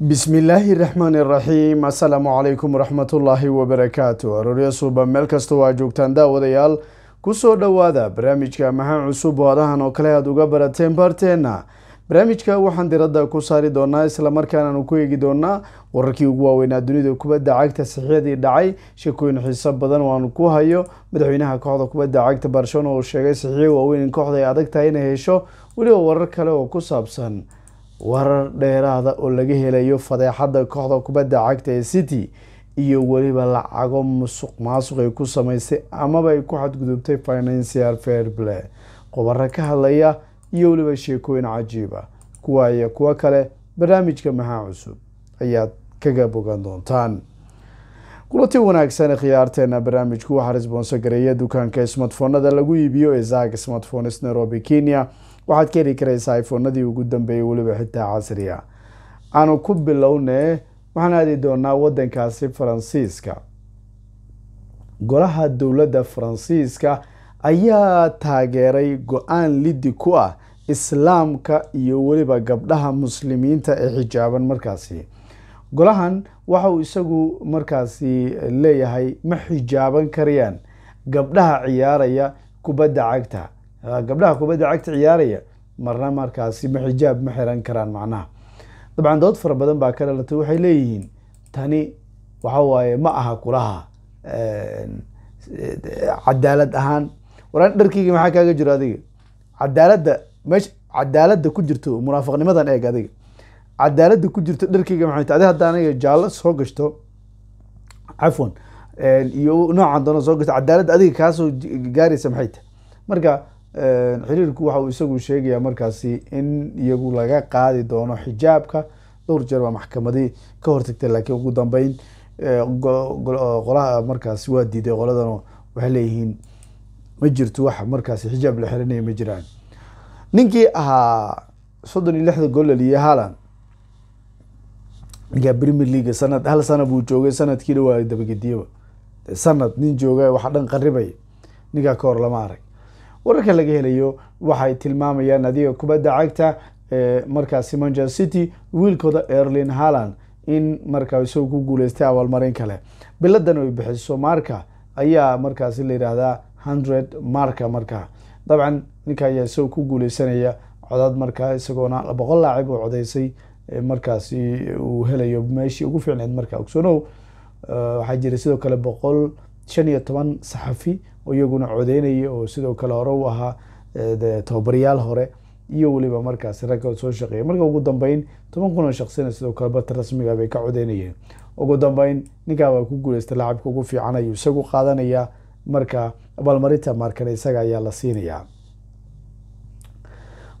bismillaahi raxmaan raxiim assalaamu calaykum waraxmatullaahi wabarakaatu aroorya suuba meel kastoo aa joogtaan daawadayaal ku soo dhowaada barnaamijka maxaa cusub oo adahan oo kale aad uga barateen baarteenna barnaamijka waxaan diradda ku saari doonaa islamarkaanaanu ku eegi doonaa wararkii ugu waaweynaa dunida kubadda cagta sixyadii dhacay sheekooyin xiiso badan oo aan ku hayo madaxweynaha kooxda kubadda cagta barcelona oo sheegay saxiiyo waaweyn in kooxda ay adag tahay inay hesho weliba warar kale oo ku saabsan warar dheeraada oo laga helayo fadeexadda kooxda kubadda cagta ee city iyo weliba lacago musuq maasuq ay ku samaysay amaba ay ku xadgudubtay financial fairplay qobaro ka hadlaya iyo weliba sheekooyin cajiiba kuwa iyo kuwo kale barnaamijka maxaa cusub ayaad kaga bogan doontaan kulanti wanaagsan khiyaarteena barnaamijku waxaa resboonso gareeya dukaanka smartfoonada lagu iibiyo ee zag nairobi kenya waxaad ka heli karaysaa ifoonadii ugu dambeeyey weliba xitaa casriya aanu ku bilownee waxaan aadi doonaa waddankaasi faransiiska golaha dowladda faransiiska ayaa taageeray go-aan liddi ku ah islaamka iyo weliba gabdhaha muslimiinta ee xijaaban markaasi golahan waxa uu isagu markaasi leeyahay ma xijaaban karayaan gabdhaha ciyaaraya kubadda cagta gabdhaha kubadda cagta ciyaaraya marna markaasi ma xijaab ma xiran karaan macnaha dabcan dood fara badan baa ka dhalatay waxay leeyihiin tani waxa waaye ma aha kulaha cadaalad ahaan waraan dharkeyga maxaa kaaga jiro adiga cadaaladda meesha cadaaladda ku jirto munaafaqnimadan eeg adiga cadaaladda ku jirto dharkeyga maxay tahay hadda aniga jaallo soo gashto cafwan iyo noocan doono soo gashto cadaaladda adiga kaasoo gaaraysa maxay tahay marka xiriirku waxa uu isagu sheegayaa markaasi in iyagu laga qaadi doono xijaabka dhowr jeer baa maxkamadii ka hortagtay laakiin ugu dambeyn qolaha markaasi waa diiday qoladana waxay leeyihiin ma jirto wax markaasi xijaab la xiranaya ma jiraan ninkii ahaa soddon iyo lixda gool laliye halan ninkaa premier league sanad hal sana buu joogay sanadkiina waa dabagediyaba sanad nin jooga waxaa dhan qaribaya ninkaa ka hor lama arag wararka laga helayo waxay tilmaamayaan adiga kubadda cagta markaasi manchester city wiilkooda erlin halland in markaa isagoo ku guuleystay abaalmarin kale biladan ay bixiso marka ayaa markaasi la yidhaahdaa hundred marka marka dabcan ninka ayaa isagoo ku guuleysanaya codad markaa isagoona boqol laacib oo codeysay markaasi uu helayo meeshii ugu fiicneyd marka ogsoonow waxaa jira sidoo kale boqol shan iyo toban saxafi iyaguna codeynaya oo sidoo kale hore u ahaa eh, tobabaryaal hore iyo weliba markaas rag soo shaqeeya marka ugu dambeyn toban kun oo shaqsina sidoo kale barta rasmiga bay ka codeynayeen ugu dambeyn ninkaabaa ku guuleystay laacibka ugu fiican ayuu isagu qaadanayaa marka abaalmarinta maarkana isaga ayaa la siinayaa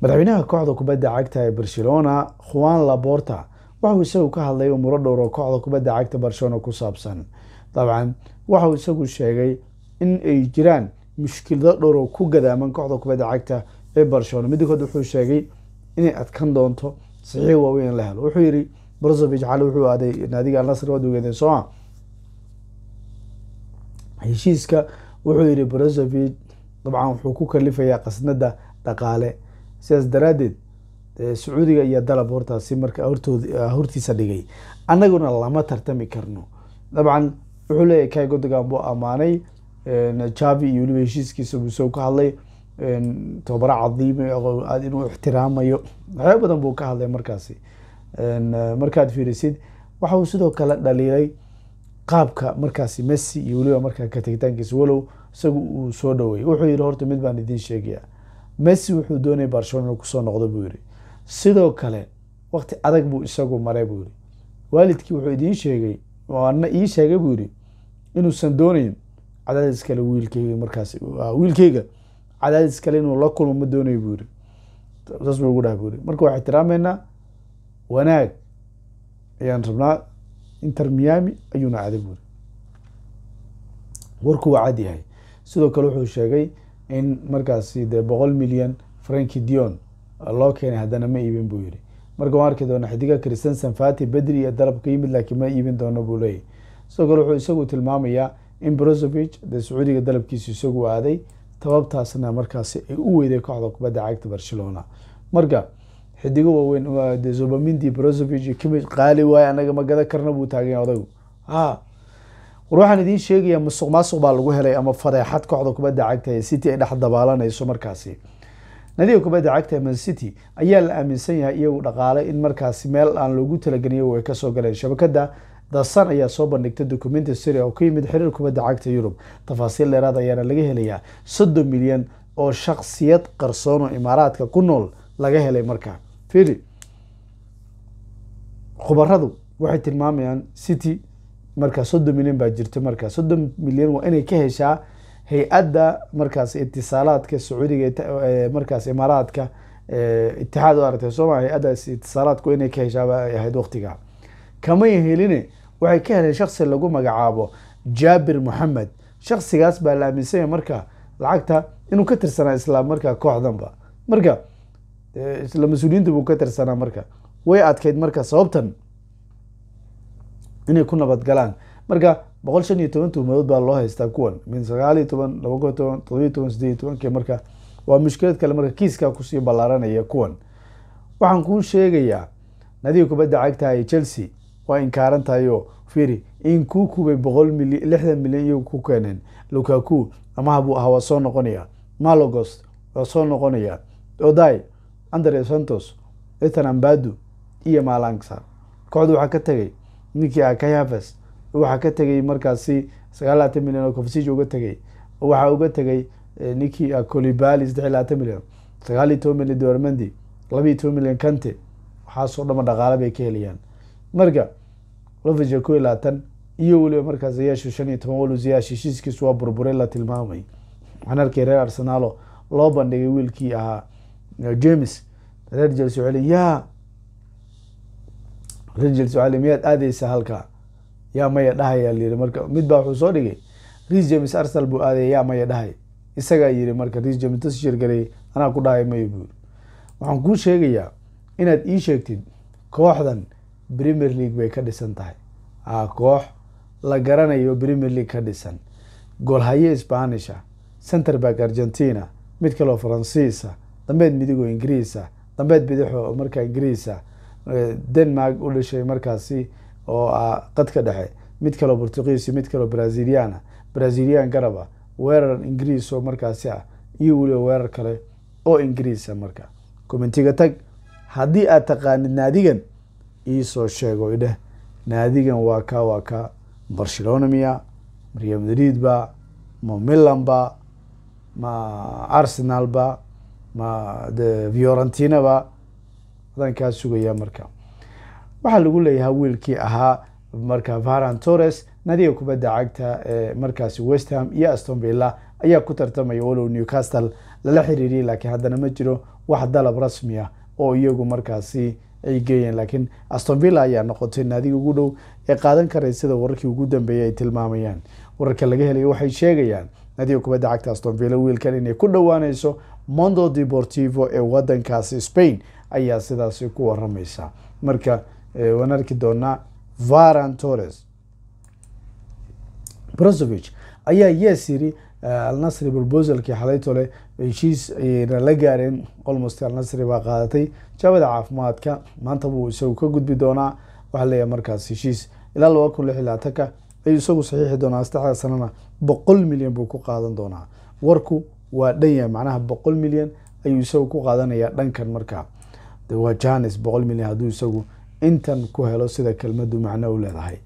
madaxweynaha kooxda kubadda cagta ee barcelona juan laborta waxau isagu ka hadlay umuuro dhowr oo kooxda kubadda cagta barcelona ku saabsan dabcan waxau isagu sheegay in ay jiraan mushkilado dhowr ku gadaaman kooxda kubadda cagta ee barcelona midinkood wuxuu sheegay inay adkan doonto saxiix waaweyn la helo wuxuu yidhi brzovic cali wuxuu aaday naadiga alnasr waad ogeedeen sooma heshiiska wuxuu yidhi brzovic dabcan wuxuu ku kalifayaa qasnada dhaqaale sidaas daraaddeed sacuudiga iyo dalab hortaasi marka ah, hortiisa dhigay annaguna lama tartami karno dabcan wuxuu leeyahay kaigodogan buu ammaanay javi iyo weliba heshiiskiisa buu soo ka hadlay tobabaro cadiime aad inuu ixtiraamayo waxyaaba badan buu ka hadlay markaasi markaad fiirisid waxa uu sidoo kale dhaliilay qaabka markaasi messi iyo weliba markaa kategitaankiisa walow isaga uu soo dhaweeyey wuxuu yihi horta mid baan idiin sheegaya messi wuxuu doonayay barcelona inuu kusoo noqdo buu yihi sidoo kale wakti adag buu isagu maray buu yihi waalidkii wuxuu idiin sheegay ana ii sheegay buu yihi inuusan doonayn cadaadis kale wiilkeyga markaas ah, wiilkeyga cadaadis kale inuu la kulmo ma doonayo buu yiri saas buu ugu dhaha buu yiri marka waxaa ixtiraameynaa wanaag ayaan rabnaa inter miami ayuuna cada buu yiri warku waa cad yahay sidoo kale wuxuu sheegay in markaasi dee boqol milyan franki dion ah, loo keenay haddana ma iibin buu yiri marka waan arki doona xidiga christensen fati bedri iyo dalab ka yimid laakiin ma iibin doono buu leeyahy sidoo kale wuxuu isagu tilmaamayaa in brozovich de sacuudiga dalabkiisa isagu aaday tababtaasna markaasi ay u weyday kooxda kubadda cagta barcelona marka xidigo waaweyn de zobamindi brozovich kami qaali waaye anaga ma gadan karna buu taaganya odaygu ha waxaan idiin sheegayaa masuq maasuq baa lagu helay ama fadeexad kooxda kubadda cagta ee city ay dhex dabaalanayso markaasi nadiga kubadda cagta man city ayaa la aaminsan yahay iyagu dhaqaale in markaasi meel aan loogu talagelin iyagu ay kasoo galeen shabakada dasan ayaa soo bandhigta dokumenti syria oo ku yimid xiriir kubadda cagta yurub tafaasiil dheeraad ayaana laga helayaa soddon milyan oo shaksiyad qarsoono imaaraadka ku nool laga helay marka fili khubaradu waxay tilmaamayaan city markaa soddon milyan baa jirta markaa soddon milyan waa inay ka heshaa hay-adda markaas itisaalaadka sacuudiga markaas imaaraadka itixaad o aragtay sooma hay-addaas itisaalaadku inay ka heshaa ba ahayd waqtiga kama heline waxay ka heleen shaksi lagu magacaabo jaabir moxamed shaksigaas baa la aaminsanya marka lacagta inuu ka tirsanaa islaam marka kooxdanba marka eh, isla mas-uuliyiinta buu ka tirsanaa marka way adkayd marka sababtan inay ku nabadgalaan marka boqol shan iyo toban tuhmadood baa loo haystaa kuwan min sagaal iyo toban laba kun toban todobiyo toban sideed iyo tobankii marka waa mushkilad kale marka kiiskaa kusii ballaaranaya kuwan waxaan kuu sheegayaa nadiga kubadda cagtaha ee chelsea waa inkaaran firi in kuu kubay boqol milyan lixdan milyan iyagu ku keeneen lukaku amaha buu ahaa waa soo noqonayaa malogos waa soo noqonayaa oday andre santos etan ambadu iyo malangsa kooxda waxaa ka tegay ninkii akai ah, havas waxaa ka tegay markaasi sagaal milyan oo kofsij uga tegay waxaa uga tegay eh, ninkii colibali ah, saddex iy milyan sagaal iyo toban milyan dormendi laba iyo toban milyan cante waxaasoo dhama dhaqaale bay ka helayaan marka lofisia ko iyo labaatan iyo weliba markaas ayaashu shan iyo toban wolus heshiiskiisu waa burburay la tilmaamay waxaan arkay reer arsenaalo loo bandhigay wiilkii ahaa eh, james reer jels waal ya reer jels waal miyaad aadeysaa halkaa yaa maya dhahaya lyiri marka mid baa wuxuu soo dhigay ris james arsenal buu aadaya yaa maya dhahay isagaa yiri marka ris james tasshir gareeyey anaa ku dhahay mayo buu yiri waxaan kuu sheegayaa inaad ii sheegtid kooxdan premier league bay ka dhisan tahay koox la garanayo premier league ka dhisan goolhaye spanisha centerback argentina mid kaleoo faransiisa dambeed midigoo ingiriisa dambeed bidixo markaa ingiriisa denmark u dhashay markaasi oo ah qadka dhexe mid kaleo portugiis mid kaleo braziliana brazilian garaba weerar ingiriis oo markaasi ah iyo weliba weerar kale oo ingiriisa ah marka commentiga tag haddii aad taqaanid naadigan iisoo sheego idheh naadigan waa kaa waa kaa barcelona miya real madrid ba ma milan ba ma arsenal ba ma de fiorentina ba adaan kaa sugayaa marka waxaa lagu leeyahaa wiilkii ahaa marka varan torres nadiga kubadda cagta ee markaasi westham iyo aston villa ayaa ku tartamaya walow newcastle lala xiriiriyey laakiin haddana ma jiro wax dalab rasmi ah oo iyagu markaasi ay geeyeen laakiin astonvilla ayaa noqotay naadig ugu dhow ee qaadan karay sida wararkii ugu dambeeyey ay tilmaamayaan wararka laga helay waxay sheegayaan naadiga kubadda cagta astonvilla wiilkan inay ku dhowaaneyso mondo deportivo ee wadankaasi spain ayaa sidaasi ku waramaysa marka eh, waan arki doonaa varan torres brozovich ayaa yes yiri Eh, alnasri brbosalkii xalayto le heshiis ayayna la gaareen olmost alnasri baa qaadatay jabada caafimaadka maanta buu isagu ka gudbi doonaa waxaa leeyahay markaas heshiis ilaa laba kun lix labaatanka ayuu isagu saxiixi doonaa saddexda sanana boqol milyan buu ku qaadan doonaa warku waa dhan yahay macnaha boqol milyan ayuu isagu ku qaadanayaa dhankan markaa waa janes boqol milyan hadduu isagu intan ku helo sida kelmadu macno u leedahay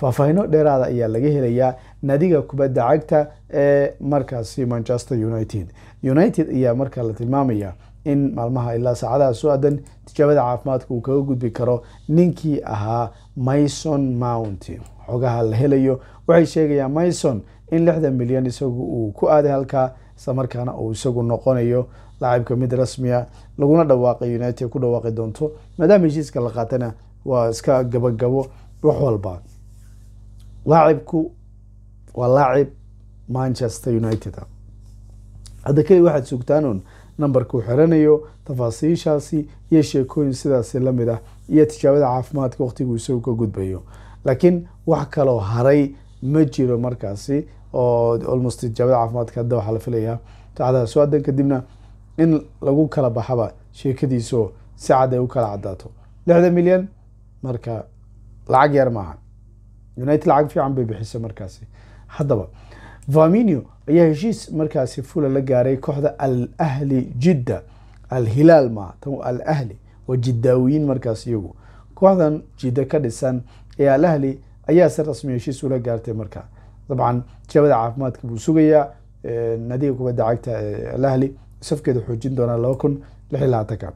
faahfaahino dheeraada ayaa laga helayaa nadiga kubadda cagta ee markaasi manchester united united ayaa markaa la tilmaamaya in maalmaha ilaa saacadaha so-adan tijaabada caafimaadka uu kaga gudbi karo ninkii ahaa mason mount xogaha la helayo waxay sheegayaan mason in lixdan milyan isagu uu ku aaday halkaa islamarkaana uu isagu noqonayo laacibka mid rasmiya laguna dhawaaqay united ku dhawaaqi doonto maadaama heshiiska la qaatana waa iska gabagabo wax walba laacibku waa laacib manchester united ah. hadda keli waxaad sugtaan uun nambarkuu xiranayo tafaasiishaasi iyo sheekooyin sidaasi lamid ah iyo tijaabada caafimaadka wakhtigu isagu ka gudbayo laakiin wax kaloo haray ma jiro markaasi oo almost tijaabada caafimaadka hadda waxaa la filayaa sacadaha so-adan kadibna in lagu kala baxaba sheekadiiso si cad ay u kala cadaato lixdan milyan marka lacag yar maaha united lacag fiican bay bixisay markaasi haddaba vaminio ayaa heshiis markaasi fula la gaaray kooxda al ahli jidda al hilaal maaha tan al ahli waa jidaawiyiin markaas iyagu kooxdan jidda ka dhisan ee al ahli ayaa si rasmi ah heshiis ula gaartay markaa dabcan jabada caafimaadka buu sugayaa nadiga kubadda cagta al ahli safkeeda xoojin doonaa laba kun lix iyo labaatanka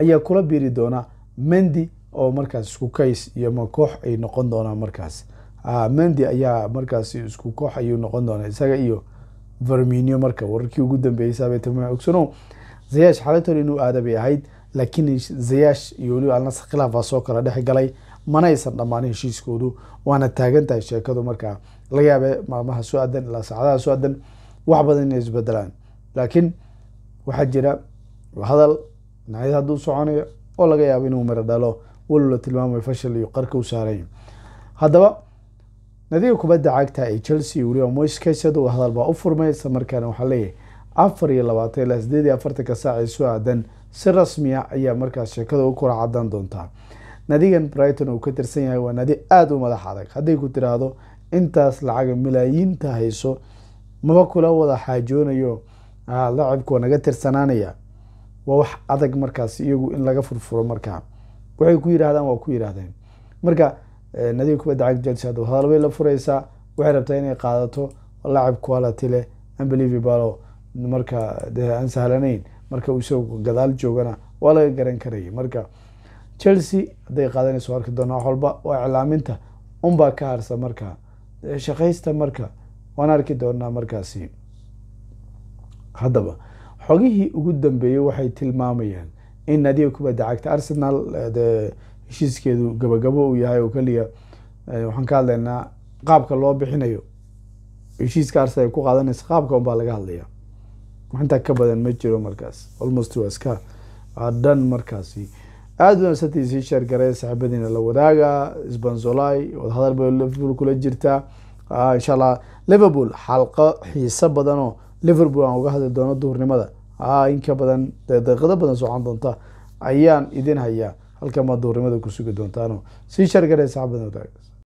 ayaa kula biiri doona mendi oo markaas isku kays iyo ma koox ay noqon doonaan markaas ah, mendi ayaa markaas isku koox ayuu noqon doonaa isaga iyo verminio marka wararkii ugu dambeeyeysaabetma ogsano zayash xalintan inuu aada bay ahayd laakiin zayash iyo weliba alnas khilaafaa soo kala dhex galay mana aysan dhammaan heshiiskoodu waana taagan tahay sheekadu markaa laga yaabe maalmaha soo adan ilaa saacadaha soo adan wax badan inay isbedelaan laakiin waxaa jira hadal dhinacyada hadduu soconayo oo laga yaabo inuu miro dhalo walow tilmaamay fashal iyo qarka u saaray haddaba nadiga kubadda cagta ee chelsea weliba moyskesad uu hadalbaa u furmay isla markaana waxaa leeyahay afar iyo labaatan ilaa sideed iyo afartanka saac ee soo aadan si rasmiya ah ayaa markaas sheekada u kora cadaan doontaa nadigan brighton uu ka tirsan yahay waa nadi aada u madax adag hadday ku tiraahdo intaas lacag malaayiinta hayso maba kula wada xaajoonayo ah, lacibka waa naga tirsanaanaya waa wax adag markaas iyagu in laga furfuro markaa waxay ku yidhahdaan waa ku yidhahdeen marka eh, nadiib kubadda cagjelsad hadal way la furaysaa waxay rabtaa inay qaadato lacab quality leh unbelievable marka aan sahlanayn marka isagoo gadaal joogana waa laga garan karayay marka chelsea hadday qaadanayso arki doona wax walba waa iclaaminta unbaa ka harsa marka shaqaysta marka waan arki doonaa markaasi haddaba xogihii ugu dambeeyey waxay tilmaamayaan in naadiga kubadda cagta arsenal eh, dee heshiiskeedu gabagabo uu yahay oo keliya eh, waxaan ka hadlaynaa qaabka loo bixinayo heshiiska arsenal ay ku qaadanaysa qaabka unbaa laga hadlaya wax intaa ka badan ma jiro markaas almost waa iska dhan markaasi aada wanaagsantii sii sheergaree saaxiibadiina la wadaaga sbanzolai wadahadal bay liverpool kula jirtaa ah, insha allah liverpool xalqo xiiso badanoo liverpool aan uga hadli doono duurnimada inka badan daqiiqado badan socon doonta ayaan idin hayaa halka maad duurnimada ku sugi doontaano sii shargarey saxaabadan wadaag